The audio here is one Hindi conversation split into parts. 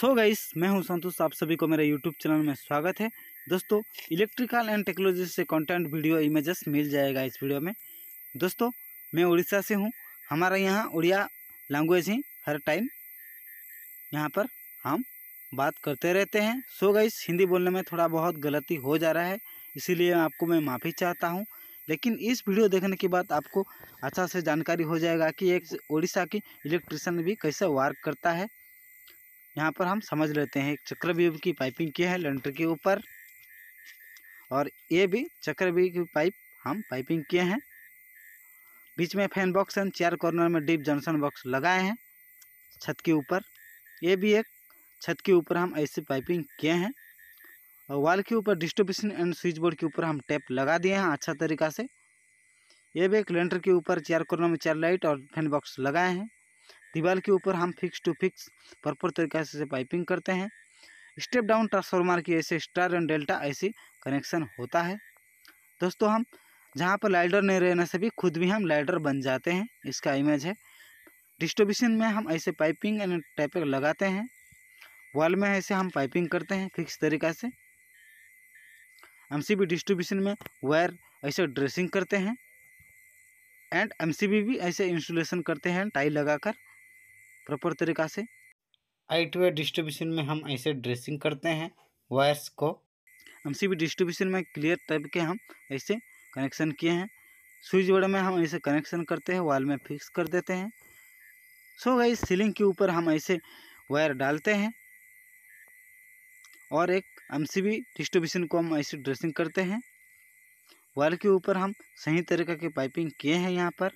सो so गाइस मैं हूं संतोष आप सभी को मेरे यूट्यूब चैनल में स्वागत है दोस्तों इलेक्ट्रिकल एंड टेक्नोलॉजी से कंटेंट वीडियो इमेजेस मिल जाएगा इस वीडियो में दोस्तों मैं उड़ीसा से हूं हमारा यहाँ उड़िया लैंग्वेज ही हर टाइम यहाँ पर हम बात करते रहते हैं सो so गाइस हिंदी बोलने में थोड़ा बहुत गलती हो जा रहा है इसीलिए आपको मैं माफ़ी चाहता हूँ लेकिन इस वीडियो देखने के बाद आपको अच्छा से जानकारी हो जाएगा कि एक उड़ीसा की इलेक्ट्रिशियन भी कैसे वर्क करता है यहाँ पर हम समझ लेते हैं चक्रव्यूह की पाइपिंग क्या है लेंटर के ऊपर और ये भी चक्रव्यूह की पाइप हम पाइपिंग किए हैं बीच में फैन बॉक्स एंड चार कॉर्नर में डीप जंक्शन बॉक्स लगाए हैं छत के ऊपर ये भी एक छत के ऊपर हम ऐसे पाइपिंग किए हैं और वाल के ऊपर डिस्ट्रीब्यूशन एंड स्विच बोर्ड के ऊपर हम टैप लगा दिए हैं अच्छा तरीका से ये भी एक लेंटर के ऊपर चार कॉर्नर में चार लाइट और फैन बॉक्स लगाए हैं दीवार के ऊपर हम फिक्स टू फिक्स प्रॉपर तरीका से पाइपिंग करते हैं स्टेप डाउन ट्रांसफार्मर की ऐसे स्टार एंड डेल्टा ऐसी कनेक्शन होता है दोस्तों हम जहाँ पर लाइडर नहीं रहने से भी खुद भी हम लाइडर बन जाते हैं इसका इमेज है डिस्ट्रीब्यूशन में हम ऐसे पाइपिंग एंड टैपर लगाते हैं वॉल में ऐसे हम पाइपिंग करते हैं फिक्स तरीका से एम सी बी डिस्ट्रीब्यूशन में वायर ऐसे ड्रेसिंग करते हैं एंड एम सी बी भी ऐसे इंस्टॉलेशन करते हैं टाई लगाकर प्रॉपर तरीका से आइट वेयर डिस्ट्रीब्यूशन में हम ऐसे ड्रेसिंग करते हैं वायर्स को एम सी बी डिस्ट्रीब्यूशन में क्लियर टाइप के हम ऐसे कनेक्शन किए हैं स्विच बोर्ड में हम ऐसे कनेक्शन करते हैं वाल में फिक्स कर देते हैं सो गई सीलिंग के ऊपर हम ऐसे वायर डालते हैं और एक एम सी बी डिस्ट्रीब्यूशन को हम ऐसे ड्रेसिंग करते हैं वाल के ऊपर हम सही तरीके के पाइपिंग किए हैं यहाँ पर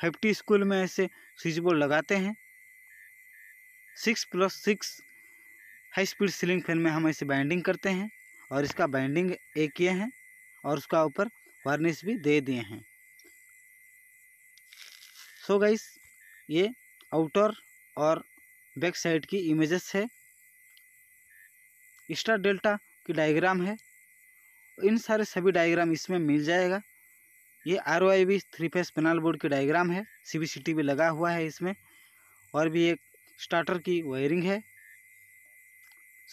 फिफ्टी स्कूल में ऐसे स्विच बोर्ड लगाते हैं six plus six high speed ceiling fan में हम ऐसे बाइंडिंग करते हैं और इसका बाइंडिंग ए किए हैं और उसका ऊपर वार्निश भी दे दिए हैं सो so गाइस ये आउटर और बैक साइड की इमेजेस है स्टार डेल्टा की डायग्राम है इन सारे सभी डायग्राम इसमें मिल जाएगा ये R O I B three phase panel board की डायग्राम है सी बी सी टी भी लगा हुआ है इसमें और भी एक स्टार्टर की वायरिंग है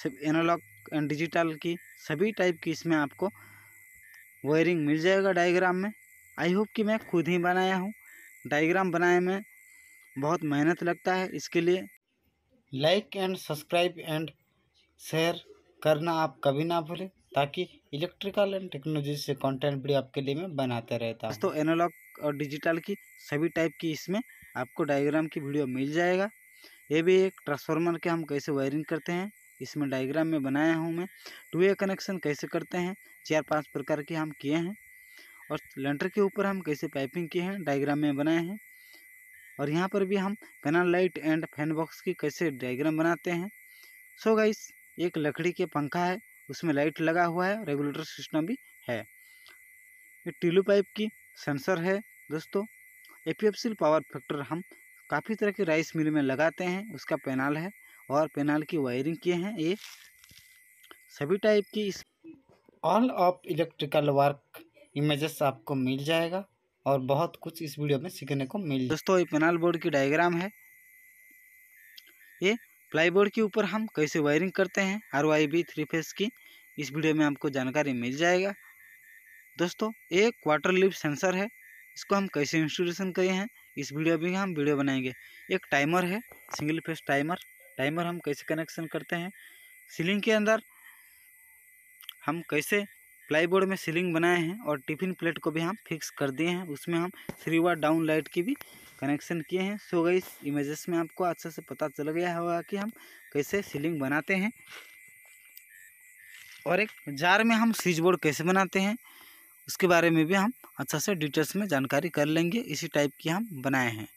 सब एनालॉग एंड डिजिटल की सभी टाइप की इसमें आपको वायरिंग मिल जाएगा डायग्राम में आई होप कि मैं खुद ही बनाया हूँ डायग्राम बनाने में बहुत मेहनत लगता है इसके लिए like and subscribe and share करना आप कभी ना भूलें ताकि इलेक्ट्रिकल एंड टेक्नोलॉजी से कंटेंट भी आपके लिए मैं बनाते रहता हूँ तो एनालॉग और डिजिटल की सभी टाइप की इसमें आपको डायग्राम की वीडियो मिल जाएगा ये भी एक ट्रांसफार्मर के हम कैसे वायरिंग करते हैं इसमें डायग्राम में बनाया हूँ मैं टू ए कनेक्शन कैसे करते हैं चार पांच प्रकार के हम किए हैं और लेंटर के ऊपर हम कैसे पाइपिंग किए हैं डायग्राम में बनाए हैं और यहाँ पर भी हम panel light and fan box की कैसे डायग्राम बनाते हैं सो so गाइस एक लकड़ी के पंखा है उसमें लाइट लगा हुआ है रेगुलेटर सिस्टम भी है ये टीलू पाइप की सेंसर है दोस्तों एपीएफसी पावर फैक्टर हम काफ़ी तरह के राइस मिल में लगाते हैं उसका पैनाल है और पैनाल की वायरिंग किए हैं ये सभी टाइप की इस all of electrical work images आपको मिल जाएगा और बहुत कुछ इस वीडियो में सीखने को मिल दोस्तों ये पेनाल बोर्ड की डायग्राम है ये प्लाईबोर्ड के ऊपर हम कैसे वायरिंग करते हैं R Y B three phase की इस वीडियो में आपको जानकारी मिल जाएगा दोस्तों एक क्वार्टर लिप सेंसर है इसको हम कैसे इंस्टॉलेशन करें हैं इस वीडियो में हम वीडियो बनाएंगे एक टाइमर है सिंगल फेस टाइमर टाइमर हम कैसे कनेक्शन करते हैं सीलिंग के अंदर हम कैसे प्लाईबोर्ड में सीलिंग बनाए हैं और टिफिन प्लेट को भी हम फिक्स कर दिए हैं उसमें हम थ्री वाट डाउन लाइट की भी कनेक्शन किए हैं सो गई इमेजेस में आपको अच्छे से पता चल गया होगा कि हम कैसे सीलिंग बनाते हैं और एक जार में हम स्विच बोर्ड कैसे बनाते हैं उसके बारे में भी हम अच्छा से डिटेल्स में जानकारी कर लेंगे इसी टाइप की हम बनाए हैं